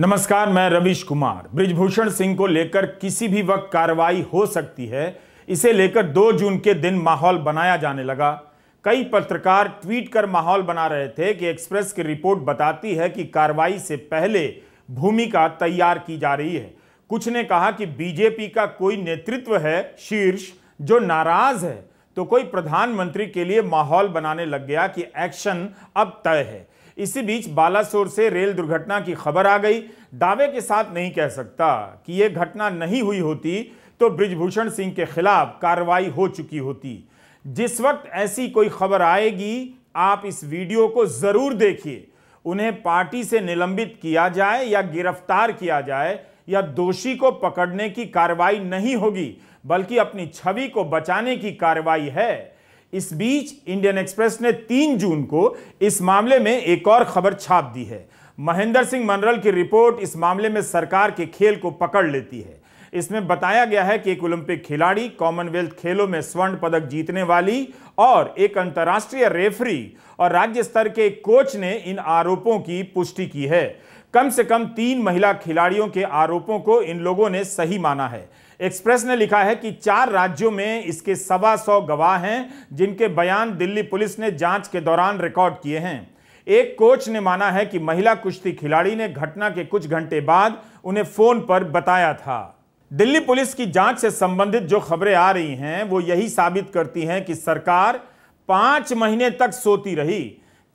नमस्कार मैं रविश कुमार ब्रिजभूषण सिंह को लेकर किसी भी वक्त कार्रवाई हो सकती है इसे लेकर 2 जून के दिन माहौल बनाया जाने लगा कई पत्रकार ट्वीट कर माहौल बना रहे थे कि एक्सप्रेस की रिपोर्ट बताती है कि कार्रवाई से पहले भूमिका तैयार की जा रही है कुछ ने कहा कि बीजेपी का कोई नेतृत्व है शीर्ष जो नाराज है तो कोई प्रधानमंत्री के लिए माहौल बनाने लग गया कि एक्शन अब तय है इसी बीच बालासोर से रेल दुर्घटना की खबर आ गई दावे के साथ नहीं कह सकता कि यह घटना नहीं हुई होती तो ब्रिजभूषण सिंह के खिलाफ कार्रवाई हो चुकी होती जिस वक्त ऐसी कोई खबर आएगी आप इस वीडियो को जरूर देखिए उन्हें पार्टी से निलंबित किया जाए या गिरफ्तार किया जाए या दोषी को पकड़ने की कार्रवाई नहीं होगी बल्कि अपनी छवि को बचाने की कार्रवाई है इस बीच इंडियन एक्सप्रेस ने 3 जून को इस मामले में एक और खबर छाप दी है महेंद्र सिंह मनरल की रिपोर्ट इस मामले में सरकार के खेल को पकड़ लेती है इसमें बताया गया है कि एक ओलंपिक खिलाड़ी कॉमनवेल्थ खेलों में स्वर्ण पदक जीतने वाली और एक अंतर्राष्ट्रीय रेफरी और राज्य स्तर के कोच ने इन आरोपों की पुष्टि की है कम से कम तीन महिला खिलाड़ियों के आरोपों को इन लोगों ने सही माना है एक्सप्रेस ने लिखा है कि चार राज्यों में इसके सवा सौ गवाह हैं जिनके बयान दिल्ली पुलिस ने जांच के दौरान रिकॉर्ड किए हैं एक कोच ने माना है कि महिला कुश्ती खिलाड़ी ने घटना के कुछ घंटे बाद उन्हें फोन पर बताया था दिल्ली पुलिस की जांच से संबंधित जो खबरें आ रही हैं वो यही साबित करती हैं कि सरकार पांच महीने तक सोती रही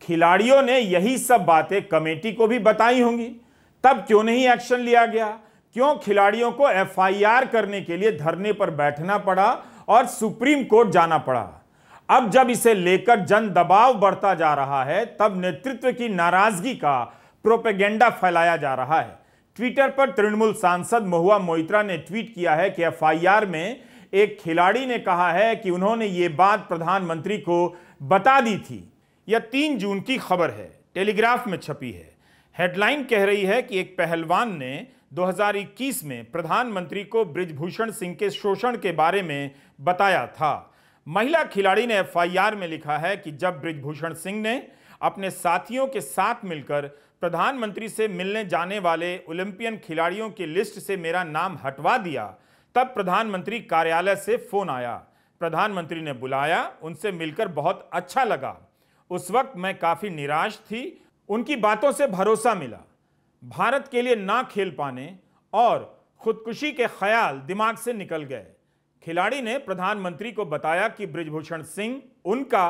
खिलाड़ियों ने यही सब बातें कमेटी को भी बताई होंगी तब क्यों नहीं एक्शन लिया गया क्यों खिलाड़ियों को एफआईआर करने के लिए धरने पर बैठना पड़ा और सुप्रीम कोर्ट जाना पड़ा अब जब इसे लेकर जन दबाव बढ़ता जा रहा है तब नेतृत्व की नाराजगी का प्रोपेगेंडा फैलाया जा रहा है ट्विटर पर तृणमूल सांसद महुआ मोइत्रा ने ट्वीट किया है कि एफआईआर में एक खिलाड़ी ने कहा है कि उन्होंने ये बात प्रधानमंत्री को बता दी थी या तीन जून की खबर है टेलीग्राफ में छपी है हेडलाइन कह रही है कि एक पहलवान ने 2021 में प्रधानमंत्री को ब्रिजभूषण सिंह के शोषण के बारे में बताया था महिला खिलाड़ी ने एफआईआर में लिखा है कि जब ब्रिजभूषण सिंह ने अपने साथियों के साथ मिलकर प्रधानमंत्री से मिलने जाने वाले ओलंपियन खिलाड़ियों की लिस्ट से मेरा नाम हटवा दिया तब प्रधानमंत्री कार्यालय से फोन आया प्रधानमंत्री ने बुलाया उनसे मिलकर बहुत अच्छा लगा उस वक्त मैं काफ़ी निराश थी उनकी बातों से भरोसा मिला भारत के लिए ना खेल पाने और खुदकुशी के ख्याल दिमाग से निकल गए खिलाड़ी ने प्रधानमंत्री को बताया कि ब्रिजभूषण सिंह उनका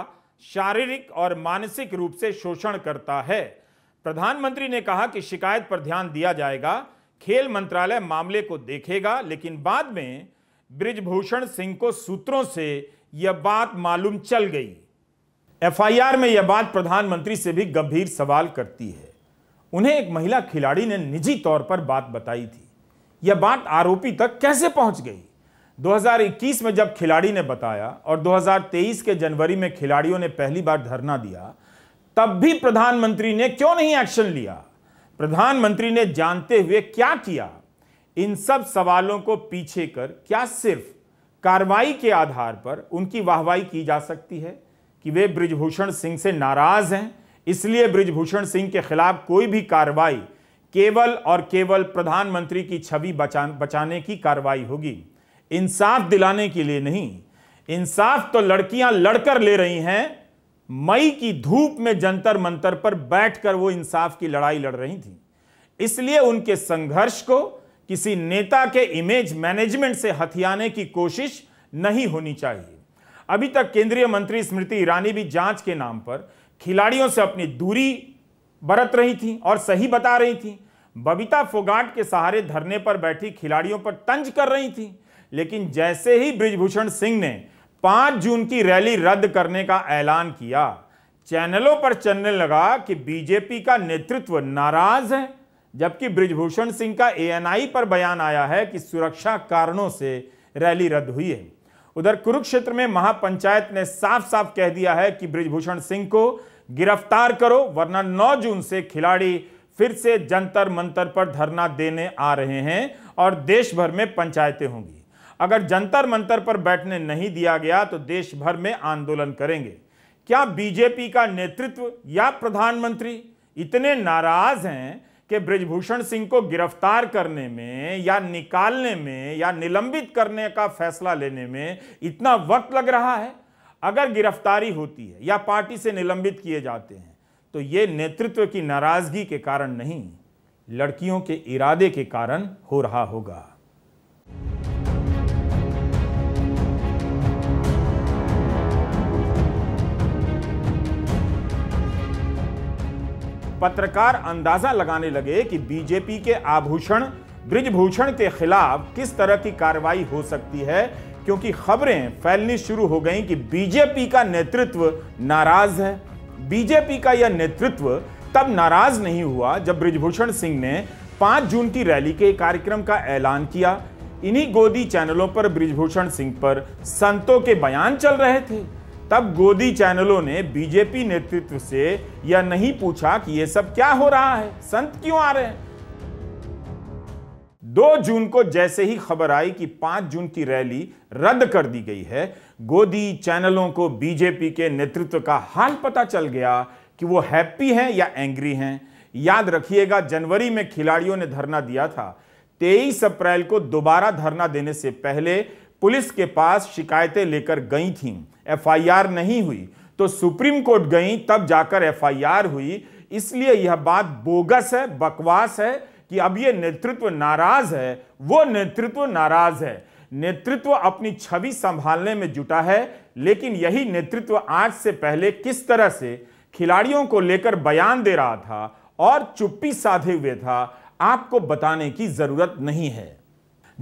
शारीरिक और मानसिक रूप से शोषण करता है प्रधानमंत्री ने कहा कि शिकायत पर ध्यान दिया जाएगा खेल मंत्रालय मामले को देखेगा लेकिन बाद में ब्रिजभूषण सिंह को सूत्रों से यह बात मालूम चल गई एफआईआर में यह बात प्रधानमंत्री से भी गंभीर सवाल करती है उन्हें एक महिला खिलाड़ी ने निजी तौर पर बात बताई थी यह बात आरोपी तक कैसे पहुंच गई 2021 में जब खिलाड़ी ने बताया और 2023 के जनवरी में खिलाड़ियों ने पहली बार धरना दिया तब भी प्रधानमंत्री ने क्यों नहीं एक्शन लिया प्रधानमंत्री ने जानते हुए क्या किया इन सब सवालों को पीछे कर क्या सिर्फ कार्रवाई के आधार पर उनकी वाहवाही की जा सकती है कि वे ब्रिजभूषण सिंह से नाराज़ हैं इसलिए ब्रिजभूषण सिंह के खिलाफ कोई भी कार्रवाई केवल और केवल प्रधानमंत्री की छवि बचा बचाने की कार्रवाई होगी इंसाफ दिलाने के लिए नहीं इंसाफ तो लड़कियां लड़कर ले रही हैं मई की धूप में जंतर मंतर पर बैठकर वो इंसाफ की लड़ाई लड़ रही थी इसलिए उनके संघर्ष को किसी नेता के इमेज मैनेजमेंट से हथियाने की कोशिश नहीं होनी चाहिए अभी तक केंद्रीय मंत्री स्मृति ईरानी भी जांच के नाम पर खिलाड़ियों से अपनी दूरी बरत रही थी और सही बता रही थी बबीता फोगाट के सहारे धरने पर बैठी खिलाड़ियों पर तंज कर रही थी लेकिन जैसे ही ब्रिजभूषण सिंह ने 5 जून की रैली रद्द करने का ऐलान किया चैनलों पर चलने लगा कि बीजेपी का नेतृत्व नाराज है जबकि ब्रिजभूषण सिंह का एएनआई पर बयान आया है कि सुरक्षा कारणों से रैली रद्द हुई है उधर कुरुक्षेत्र में महापंचायत ने साफ साफ कह दिया है कि ब्रिजभूषण सिंह को गिरफ्तार करो वरना 9 जून से खिलाड़ी फिर से जंतर मंतर पर धरना देने आ रहे हैं और देश भर में पंचायतें होंगी अगर जंतर मंतर पर बैठने नहीं दिया गया तो देश भर में आंदोलन करेंगे क्या बीजेपी का नेतृत्व या प्रधानमंत्री इतने नाराज हैं कि ब्रजभूषण सिंह को गिरफ्तार करने में या निकालने में या निलंबित करने का फैसला लेने में इतना वक्त लग रहा है अगर गिरफ्तारी होती है या पार्टी से निलंबित किए जाते हैं तो ये नेतृत्व की नाराजगी के कारण नहीं लड़कियों के इरादे के कारण हो रहा होगा पत्रकार अंदाजा लगाने लगे कि बीजेपी के आभूषण ब्रिजभूषण के खिलाफ किस तरह की कार्रवाई हो सकती है क्योंकि खबरें फैलनी शुरू हो गई कि बीजेपी का नेतृत्व नाराज है बीजेपी का यह नेतृत्व तब नाराज नहीं हुआ जब ब्रिजभूषण सिंह ने 5 जून की रैली के कार्यक्रम का ऐलान किया इन्हीं गोदी चैनलों पर ब्रिजभूषण सिंह पर संतों के बयान चल रहे थे तब गोदी चैनलों ने बीजेपी नेतृत्व से यह नहीं पूछा कि यह सब क्या हो रहा है संत क्यों आ रहे हैं दो जून को जैसे ही खबर आई कि पांच जून की रैली रद्द कर दी गई है गोदी चैनलों को बीजेपी के नेतृत्व का हाल पता चल गया कि वो हैप्पी हैं या एंग्री हैं याद रखिएगा जनवरी में खिलाड़ियों ने धरना दिया था 23 अप्रैल को दोबारा धरना देने से पहले पुलिस के पास शिकायतें लेकर गई थी एफआईआर नहीं हुई तो सुप्रीम कोर्ट गई तब जाकर एफआईआर हुई इसलिए यह बात बोगस है बकवास है कि अब ये नेतृत्व नाराज है वो नेतृत्व नाराज है नेतृत्व अपनी छवि संभालने में जुटा है लेकिन यही नेतृत्व आज से पहले किस तरह से खिलाड़ियों को लेकर बयान दे रहा था और चुप्पी साधे हुए था आपको बताने की जरूरत नहीं है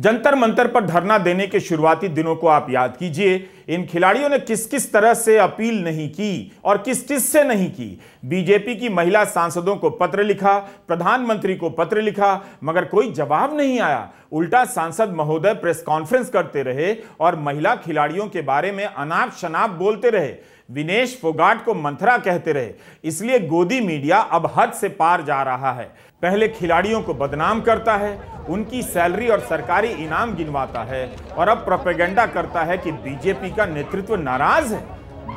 जंतर मंतर पर धरना देने के शुरुआती दिनों को आप याद कीजिए इन खिलाड़ियों ने किस किस तरह से अपील नहीं की और किस किस से नहीं की बीजेपी की महिला सांसदों को पत्र लिखा प्रधानमंत्री को पत्र लिखा मगर कोई जवाब नहीं आया उल्टा सांसद महोदय प्रेस कॉन्फ्रेंस करते रहे और महिला खिलाड़ियों के बारे में अनाप शनाप बोलते रहे विनेश फोगाट को मंथरा कहते रहे इसलिए गोदी मीडिया अब हद से पार जा रहा है पहले खिलाड़ियों को बदनाम करता है उनकी सैलरी और सरकारी इनाम गिनवाता है और अब प्रोपेगेंडा करता है कि बीजेपी का नेतृत्व नाराज है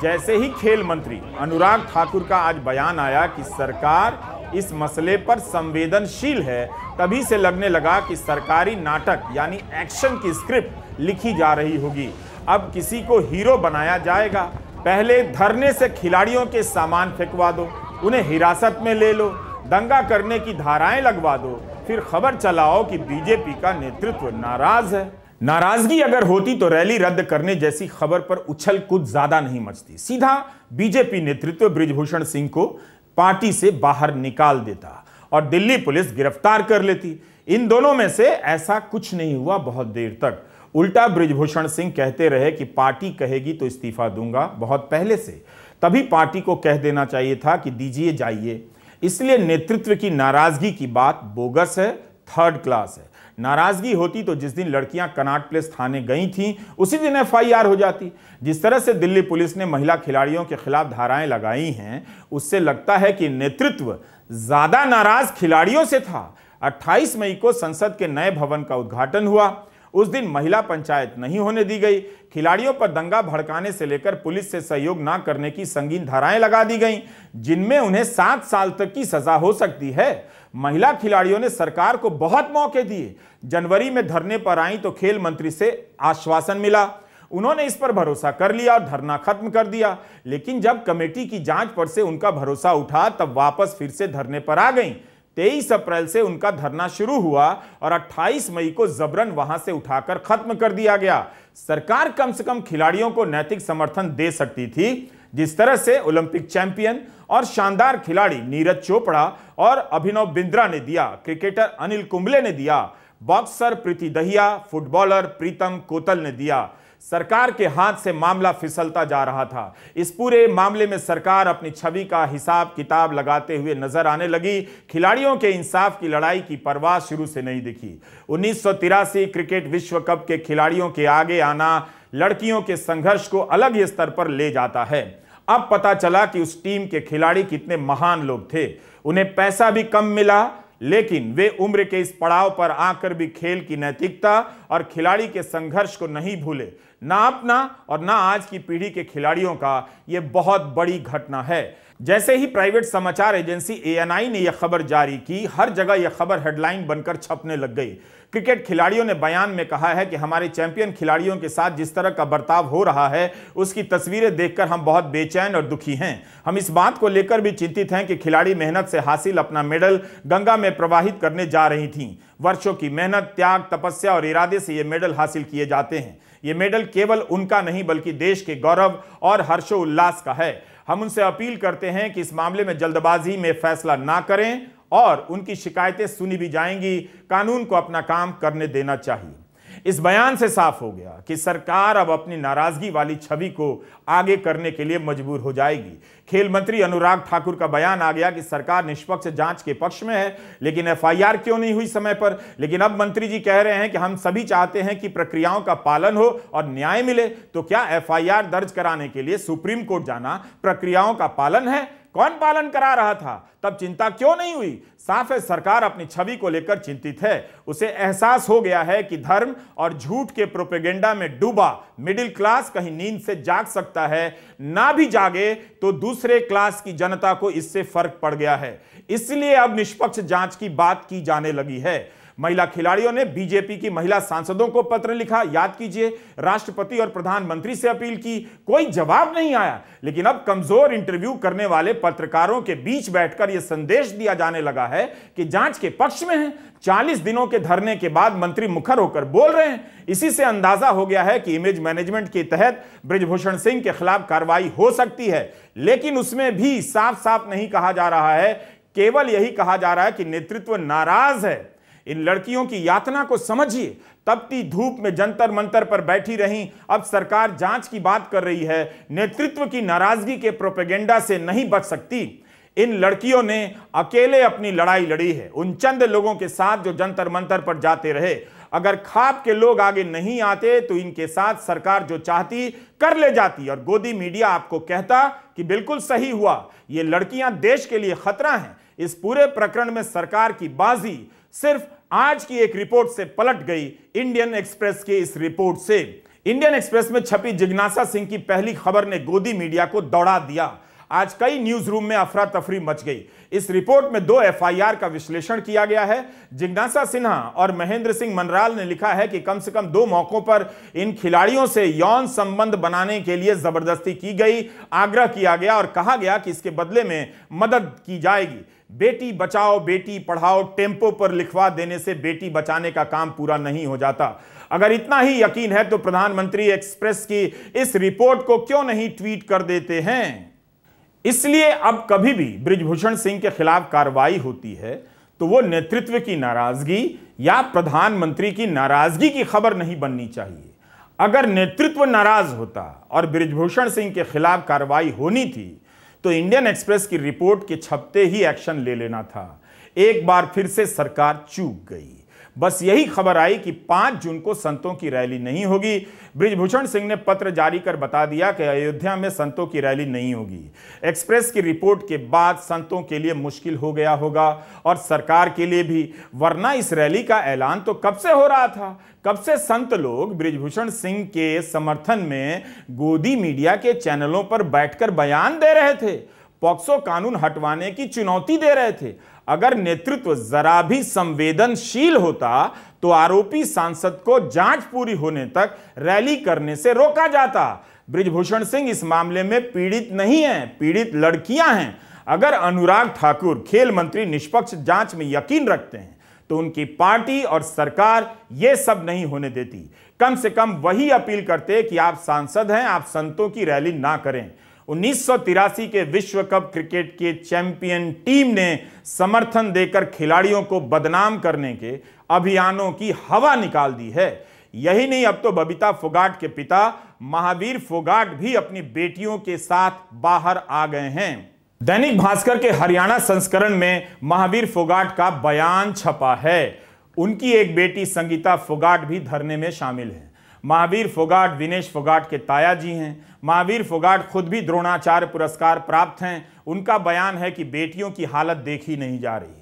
जैसे ही खेल मंत्री अनुराग ठाकुर का आज बयान आया कि सरकार इस मसले पर संवेदनशील है तभी से लगने लगा कि सरकारी नाटक यानी एक्शन की स्क्रिप्ट लिखी जा रही होगी अब किसी को हीरो बनाया जाएगा पहले धरने से खिलाड़ियों के सामान फेंकवा दो उन्हें हिरासत में ले लो दंगा करने की धाराएं लगवा दो फिर खबर चलाओ कि बीजेपी का नेतृत्व नाराज है नाराजगी अगर होती तो रैली रद्द करने जैसी खबर पर उछल कुछ ज्यादा नहीं मचती सीधा बीजेपी नेतृत्व ब्रिजभूषण सिंह को पार्टी से बाहर निकाल देता और दिल्ली पुलिस गिरफ्तार कर लेती इन दोनों में से ऐसा कुछ नहीं हुआ बहुत देर तक उल्टा ब्रिजभूषण सिंह कहते रहे कि पार्टी कहेगी तो इस्तीफा दूंगा बहुत पहले से तभी पार्टी को कह देना चाहिए था कि दीजिए जाइए इसलिए नेतृत्व की नाराजगी की बात बोगस है थर्ड क्लास है नाराजगी होती तो जिस दिन लड़कियां कनाट प्लेस थाने गई थीं उसी दिन एफआईआर हो जाती जिस तरह से दिल्ली पुलिस ने महिला खिलाड़ियों के खिलाफ धाराएं लगाई हैं उससे लगता है कि नेतृत्व ज़्यादा नाराज खिलाड़ियों से था 28 मई को संसद के नए भवन का उद्घाटन हुआ उस दिन महिला पंचायत नहीं होने दी गई खिलाड़ियों पर दंगा भड़काने से लेकर पुलिस से सहयोग ना करने की संगीन धाराएं लगा दी गईं जिनमें उन्हें सात साल तक की सजा हो सकती है महिला खिलाड़ियों ने सरकार को बहुत मौके दिए जनवरी में धरने पर आई तो खेल मंत्री से आश्वासन मिला उन्होंने इस पर भरोसा कर लिया और धरना खत्म कर दिया लेकिन जब कमेटी की जांच पर से उनका भरोसा उठा तब वापस फिर से धरने पर आ गईं तेईस अप्रैल से उनका धरना शुरू हुआ और 28 मई को जबरन वहां से उठाकर खत्म कर दिया गया सरकार कम से कम खिलाड़ियों को नैतिक समर्थन दे सकती थी जिस तरह से ओलंपिक चैंपियन और शानदार खिलाड़ी नीरज चोपड़ा और अभिनव बिंद्रा ने दिया क्रिकेटर अनिल कुंबले ने दिया बॉक्सर प्रीति दहिया फुटबॉलर प्रीतम कोतल ने दिया सरकार के हाथ से मामला फिसलता जा रहा था इस पूरे मामले में सरकार अपनी छवि का हिसाब किताब लगाते हुए नजर आने लगी खिलाड़ियों के इंसाफ की लड़ाई की परवाह शुरू से नहीं दिखी उन्नीस क्रिकेट विश्व कप के खिलाड़ियों के आगे आना लड़कियों के संघर्ष को अलग ही स्तर पर ले जाता है अब पता चला कि उस टीम के खिलाड़ी कितने महान लोग थे उन्हें पैसा भी कम मिला लेकिन वे उम्र के इस पड़ाव पर आकर भी खेल की नैतिकता और खिलाड़ी के संघर्ष को नहीं भूले ना अपना और ना आज की पीढ़ी के खिलाड़ियों का ये बहुत बड़ी घटना है जैसे ही प्राइवेट समाचार एजेंसी ए ने यह खबर जारी की हर जगह यह खबर हेडलाइन बनकर छपने लग गई क्रिकेट खिलाड़ियों ने बयान में कहा है कि हमारे चैंपियन खिलाड़ियों के साथ जिस तरह का बर्ताव हो रहा है उसकी तस्वीरें देखकर हम बहुत बेचैन और दुखी हैं हम इस बात को लेकर भी चिंतित हैं कि खिलाड़ी मेहनत से हासिल अपना मेडल गंगा में प्रवाहित करने जा रही थीं वर्षों की मेहनत त्याग तपस्या और इरादे से ये मेडल हासिल किए जाते हैं ये मेडल केवल उनका नहीं बल्कि देश के गौरव और हर्षोल्लास का है हम उनसे अपील करते हैं कि इस मामले में जल्दबाजी में फैसला ना करें और उनकी शिकायतें सुनी भी जाएंगी कानून को अपना काम करने देना चाहिए इस बयान से साफ हो गया कि सरकार अब अपनी नाराजगी वाली छवि को आगे करने के लिए मजबूर हो जाएगी खेल मंत्री अनुराग ठाकुर का बयान आ गया कि सरकार निष्पक्ष जांच के पक्ष में है लेकिन एफआईआर क्यों नहीं हुई समय पर लेकिन अब मंत्री जी कह रहे हैं कि हम सभी चाहते हैं कि प्रक्रियाओं का पालन हो और न्याय मिले तो क्या एफआईआर दर्ज कराने के लिए सुप्रीम कोर्ट जाना प्रक्रियाओं का पालन है कौन पालन करा रहा था तब चिंता क्यों नहीं हुई साफ है सरकार अपनी छवि को लेकर चिंतित है उसे एहसास हो गया है कि धर्म और झूठ के प्रोपेगेंडा में डूबा मिडिल क्लास कहीं नींद से जाग सकता है ना भी जागे तो दूसरे क्लास की जनता को इससे फर्क पड़ गया है इसलिए अब निष्पक्ष जांच की बात की जाने लगी है महिला खिलाड़ियों ने बीजेपी की महिला सांसदों को पत्र लिखा याद कीजिए राष्ट्रपति और प्रधानमंत्री से अपील की कोई जवाब नहीं आया लेकिन अब कमजोर इंटरव्यू करने वाले पत्रकारों के बीच बैठकर यह संदेश दिया जाने लगा है कि जांच के पक्ष में है चालीस दिनों के धरने के बाद मंत्री मुखर होकर बोल रहे हैं इसी से अंदाजा हो गया है कि इमेज मैनेजमेंट के तहत ब्रजभूषण सिंह के खिलाफ कार्रवाई हो सकती है लेकिन उसमें भी साफ साफ नहीं कहा जा रहा है केवल यही कहा जा रहा है कि नेतृत्व नाराज है इन लड़कियों की यातना को समझिए तपती धूप में जंतर मंतर पर बैठी रहीं अब सरकार जांच की बात कर रही है नेतृत्व की नाराजगी के प्रोपेगेंडा से नहीं बच सकती इन लड़कियों ने अकेले अपनी लड़ाई लड़ी है उन चंद लोगों के साथ जो जंतर मंतर पर जाते रहे अगर खाप के लोग आगे नहीं आते तो इनके साथ सरकार जो चाहती कर ले जाती और गोदी मीडिया आपको कहता कि बिल्कुल सही हुआ ये लड़कियां देश के लिए खतरा हैं इस पूरे प्रकरण में सरकार की बाजी सिर्फ आज की एक रिपोर्ट से पलट गई इंडियन एक्सप्रेस की इस रिपोर्ट से इंडियन एक्सप्रेस में छपी जिज्ञासा सिंह की पहली खबर ने गोदी मीडिया को दौड़ा दिया आज कई न्यूज रूम में अफरा तफरी मच गई इस रिपोर्ट में दो एफआईआर का विश्लेषण किया गया है जिज्ञासा सिन्हा और महेंद्र सिंह मनराल ने लिखा है कि कम से कम दो मौकों पर इन खिलाड़ियों से यौन संबंध बनाने के लिए जबरदस्ती की गई आग्रह किया गया और कहा गया कि इसके बदले में मदद की जाएगी बेटी बचाओ बेटी पढ़ाओ टेम्पो पर लिखवा देने से बेटी बचाने का काम पूरा नहीं हो जाता अगर इतना ही यकीन है तो प्रधानमंत्री एक्सप्रेस की इस रिपोर्ट को क्यों नहीं ट्वीट कर देते हैं इसलिए अब कभी भी ब्रिजभूषण सिंह के खिलाफ कार्रवाई होती है तो वो नेतृत्व की नाराजगी या प्रधानमंत्री की नाराजगी की खबर नहीं बननी चाहिए अगर नेतृत्व नाराज होता और ब्रिजभूषण सिंह के खिलाफ कार्रवाई होनी थी तो इंडियन एक्सप्रेस की रिपोर्ट के छपते ही एक्शन ले लेना था एक बार फिर से सरकार चूक गई बस यही खबर आई कि पांच जून को संतों की रैली नहीं होगी ब्रिजभूषण सिंह ने पत्र जारी कर बता दिया कि अयोध्या में संतों की रैली नहीं होगी एक्सप्रेस की रिपोर्ट के बाद संतों के लिए मुश्किल हो गया होगा और सरकार के लिए भी वरना इस रैली का ऐलान तो कब से हो रहा था कब से संत लोग ब्रिजभूषण सिंह के समर्थन में गोदी मीडिया के चैनलों पर बैठकर बयान दे रहे थे पॉक्सो कानून हटवाने की चुनौती दे रहे थे अगर नेतृत्व जरा भी संवेदनशील होता तो आरोपी सांसद को जांच पूरी होने तक रैली करने से रोका जाता ब्रिजभूषण सिंह इस मामले में पीड़ित नहीं है पीड़ित लड़कियां हैं अगर अनुराग ठाकुर खेल मंत्री निष्पक्ष जांच में यकीन रखते हैं तो उनकी पार्टी और सरकार ये सब नहीं होने देती कम से कम वही अपील करते कि आप सांसद हैं आप संतों की रैली ना करें उन्नीस के विश्व कप क्रिकेट के चैंपियन टीम ने समर्थन देकर खिलाड़ियों को बदनाम करने के अभियानों की हवा निकाल दी है यही नहीं अब तो बबीता फोगाट के पिता महावीर फोगाट भी अपनी बेटियों के साथ बाहर आ गए हैं दैनिक भास्कर के हरियाणा संस्करण में महावीर फोगाट का बयान छपा है उनकी एक बेटी संगीता फोगाट भी धरने में शामिल है महावीर फोगाट दिनेश फोगाट के ताया जी हैं महावीर फोगाट खुद भी द्रोणाचार्य पुरस्कार प्राप्त हैं उनका बयान है कि बेटियों की हालत देखी नहीं जा रही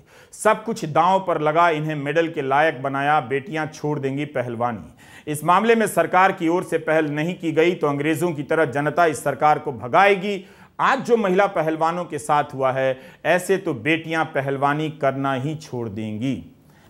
सब कुछ दांव पर लगा इन्हें मेडल के लायक बनाया बेटियां छोड़ देंगी पहलवानी इस मामले में सरकार की ओर से पहल नहीं की गई तो अंग्रेजों की तरह जनता इस सरकार को भगाएगी आज जो महिला पहलवानों के साथ हुआ है ऐसे तो बेटियां पहलवानी करना ही छोड़ देंगी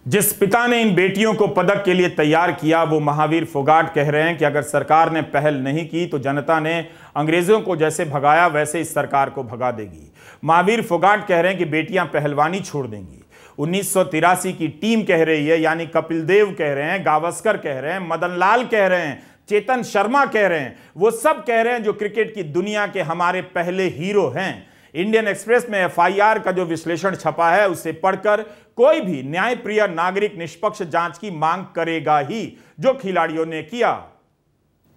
जिस पिता ने इन बेटियों को पदक के लिए तैयार किया वो महावीर फोगाट कह रहे हैं कि अगर सरकार ने पहल नहीं की तो जनता ने अंग्रेज़ों को जैसे भगाया वैसे इस सरकार को भगा देगी महावीर फोगाट कह रहे हैं कि बेटियां पहलवानी छोड़ देंगी उन्नीस की टीम कह रही है यानी कपिल देव कह रहे हैं गावस्कर कह रहे हैं मदन लाल कह रहे हैं चेतन शर्मा कह रहे हैं वो सब कह रहे हैं जो क्रिकेट की दुनिया के हमारे पहले हीरो हैं इंडियन एक्सप्रेस में एफआईआर का जो विश्लेषण छपा है उसे पढ़कर कोई भी न्यायप्रिय नागरिक निष्पक्ष जांच की मांग करेगा ही जो खिलाड़ियों ने किया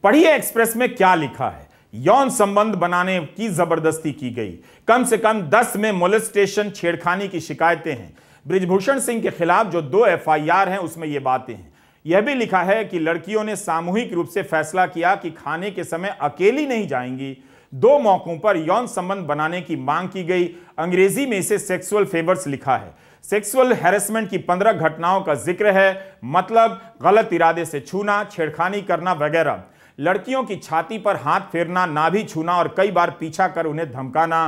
पढ़िए एक्सप्रेस में क्या लिखा है यौन संबंध बनाने की जबरदस्ती की गई कम से कम दस में मोलिस्टेशन छेड़खानी की शिकायतें हैं ब्रिजभूषण सिंह के खिलाफ जो दो एफआईआर हैं उसमें ये बातें हैं यह भी लिखा है कि लड़कियों ने सामूहिक रूप से फैसला किया कि खाने के समय अकेली नहीं जाएंगी दो मौकों पर यौन संबंध बनाने की मांग की गई अंग्रेजी में इसे सेक्सुअल फेवर्स लिखा है सेक्सुअल हैरेसमेंट की पंद्रह घटनाओं का जिक्र है मतलब गलत इरादे से छूना छेड़खानी करना वगैरह लड़कियों की छाती पर हाथ फेरना नाभि छूना और कई बार पीछा कर उन्हें धमकाना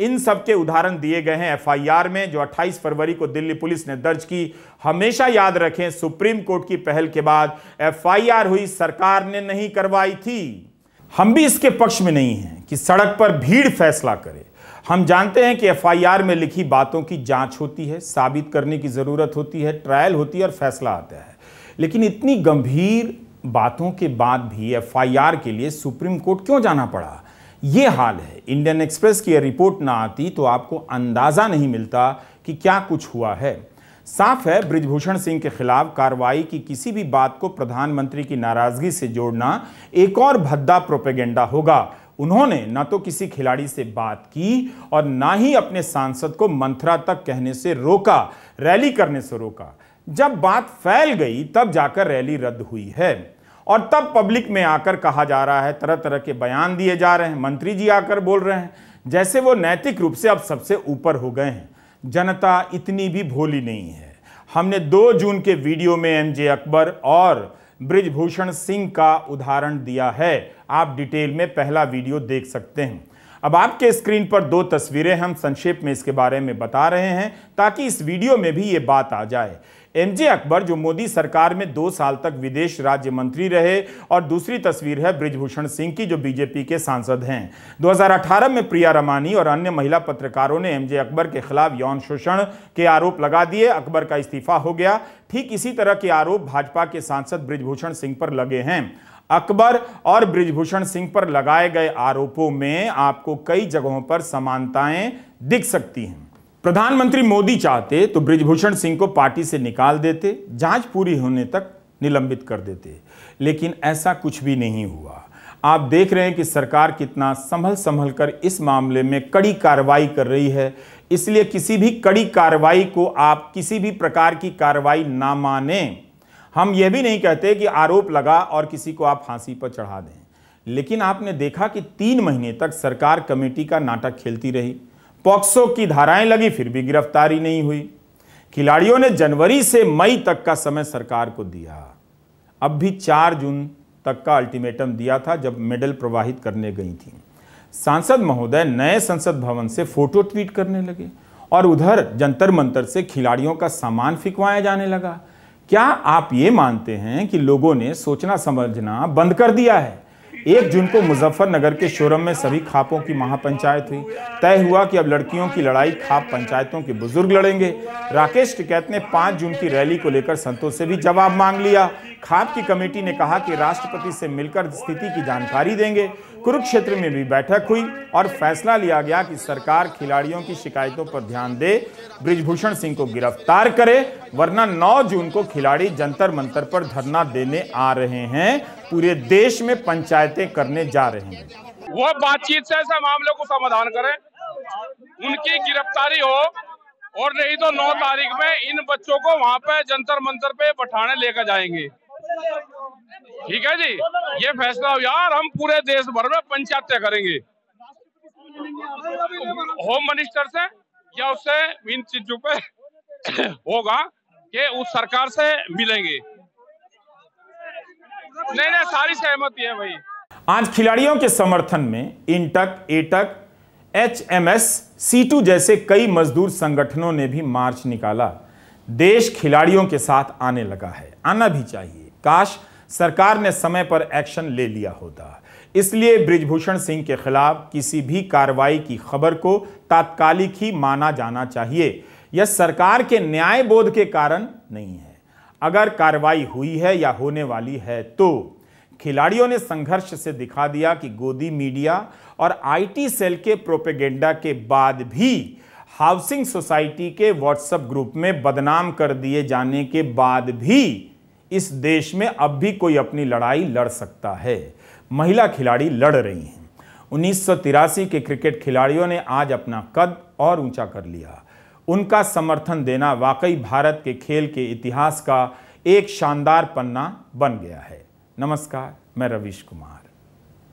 इन सब के उदाहरण दिए गए हैं एफआईआर में जो 28 फरवरी को दिल्ली पुलिस ने दर्ज की हमेशा याद रखें सुप्रीम कोर्ट की पहल के बाद एफआईआर हुई सरकार ने नहीं करवाई थी हम भी इसके पक्ष में नहीं हैं कि सड़क पर भीड़ फैसला करे हम जानते हैं कि एफआईआर में लिखी बातों की जांच होती है साबित करने की ज़रूरत होती है ट्रायल होती है और फैसला आता है लेकिन इतनी गंभीर बातों के बाद भी एफआईआर के लिए सुप्रीम कोर्ट क्यों जाना पड़ा ये हाल है इंडियन एक्सप्रेस की रिपोर्ट ना आती तो आपको अंदाज़ा नहीं मिलता कि क्या कुछ हुआ है साफ है ब्रिजभूषण सिंह के खिलाफ कार्रवाई की किसी भी बात को प्रधानमंत्री की नाराजगी से जोड़ना एक और भद्दा प्रोपेगेंडा होगा उन्होंने ना तो किसी खिलाड़ी से बात की और ना ही अपने सांसद को मंथरा तक कहने से रोका रैली करने से रोका जब बात फैल गई तब जाकर रैली रद्द हुई है और तब पब्लिक में आकर कहा जा रहा है तरह तरह के बयान दिए जा रहे हैं मंत्री जी आकर बोल रहे हैं जैसे वो नैतिक रूप से अब सबसे ऊपर हो गए हैं जनता इतनी भी भोली नहीं है हमने 2 जून के वीडियो में एम जे अकबर और ब्रिजभूषण सिंह का उदाहरण दिया है आप डिटेल में पहला वीडियो देख सकते हैं अब आपके स्क्रीन पर दो तस्वीरें हम संक्षेप में इसके बारे में बता रहे हैं ताकि इस वीडियो में भी ये बात आ जाए एम जे अकबर जो मोदी सरकार में दो साल तक विदेश राज्य मंत्री रहे और दूसरी तस्वीर है ब्रिजभूषण सिंह की जो बीजेपी के सांसद हैं 2018 में प्रिया रमानी और अन्य महिला पत्रकारों ने एम जे अकबर के खिलाफ यौन शोषण के आरोप लगा दिए अकबर का इस्तीफा हो गया ठीक इसी तरह के आरोप भाजपा के सांसद ब्रिजभूषण सिंह पर लगे हैं अकबर और ब्रिजभूषण सिंह पर लगाए गए आरोपों में आपको कई जगहों पर समानताएं दिख सकती हैं प्रधानमंत्री मोदी चाहते तो ब्रिजभूषण सिंह को पार्टी से निकाल देते जांच पूरी होने तक निलंबित कर देते लेकिन ऐसा कुछ भी नहीं हुआ आप देख रहे हैं कि सरकार कितना संभल संभल कर इस मामले में कड़ी कार्रवाई कर रही है इसलिए किसी भी कड़ी कार्रवाई को आप किसी भी प्रकार की कार्रवाई ना माने हम यह भी नहीं कहते कि आरोप लगा और किसी को आप फांसी पर चढ़ा दें लेकिन आपने देखा कि तीन महीने तक सरकार कमेटी का नाटक खेलती रही पॉक्सो की धाराएं लगी फिर भी गिरफ्तारी नहीं हुई खिलाड़ियों ने जनवरी से मई तक का समय सरकार को दिया अब भी चार जून तक का अल्टीमेटम दिया था जब मेडल प्रवाहित करने गई थी सांसद महोदय नए संसद भवन से फोटो ट्वीट करने लगे और उधर जंतर मंतर से खिलाड़ियों का सामान फिकवाया जाने लगा क्या आप ये मानते हैं कि लोगों ने सोचना समझना बंद कर दिया है एक जून को मुजफ्फरनगर के शोरम में सभी खापों की महापंचायत हुई तय हुआ कि अब लड़कियों की लड़ाई खाप पंचायतों के बुजुर्ग लड़ेंगे राकेश टिकैत ने पांच जून की रैली को लेकर संतोष से भी जवाब मांग लिया खाप की कमेटी ने कहा कि राष्ट्रपति से मिलकर स्थिति की जानकारी देंगे कुरुक्षेत्र में भी बैठक हुई और फैसला लिया गया कि सरकार खिलाड़ियों की शिकायतों पर ध्यान दे ब्रिजभूषण सिंह को गिरफ्तार करे वरना 9 जून को खिलाड़ी जंतर मंतर पर धरना देने आ रहे हैं पूरे देश में पंचायतें करने जा रहे हैं वो बातचीत से ऐसे मामले को समाधान करें उनकी गिरफ्तारी हो और नहीं तो नौ तारीख में इन बच्चों को वहाँ पे जंतर मंतर पे बैठाने लेकर जाएंगे ठीक है जी ये फैसला यार हम पूरे देश भर में पंचायतें करेंगे होम मिनिस्टर से या उससे इन चीजों पे होगा कि उस सरकार से मिलेंगे नहीं नहीं सारी सहमति है भाई आज खिलाड़ियों के समर्थन में इंटक एटक एच एम जैसे कई मजदूर संगठनों ने भी मार्च निकाला देश खिलाड़ियों के साथ आने लगा है आना भी चाहिए काश सरकार ने समय पर एक्शन ले लिया होता इसलिए ब्रिजभूषण सिंह के खिलाफ किसी भी कार्रवाई की खबर को तात्कालिक ही माना जाना चाहिए यह सरकार के न्याय बोध के कारण नहीं है अगर कार्रवाई हुई है या होने वाली है तो खिलाड़ियों ने संघर्ष से दिखा दिया कि गोदी मीडिया और आईटी सेल के प्रोपेगेंडा के बाद भी हाउसिंग सोसाइटी के व्हाट्सएप ग्रुप में बदनाम कर दिए जाने के बाद भी इस देश में अब भी कोई अपनी लड़ाई लड़ सकता है महिला खिलाड़ी लड़ रही हैं उन्नीस के क्रिकेट खिलाड़ियों ने आज अपना कद और ऊंचा कर लिया उनका समर्थन देना वाकई भारत के खेल के इतिहास का एक शानदार पन्ना बन गया है नमस्कार मैं रवीश कुमार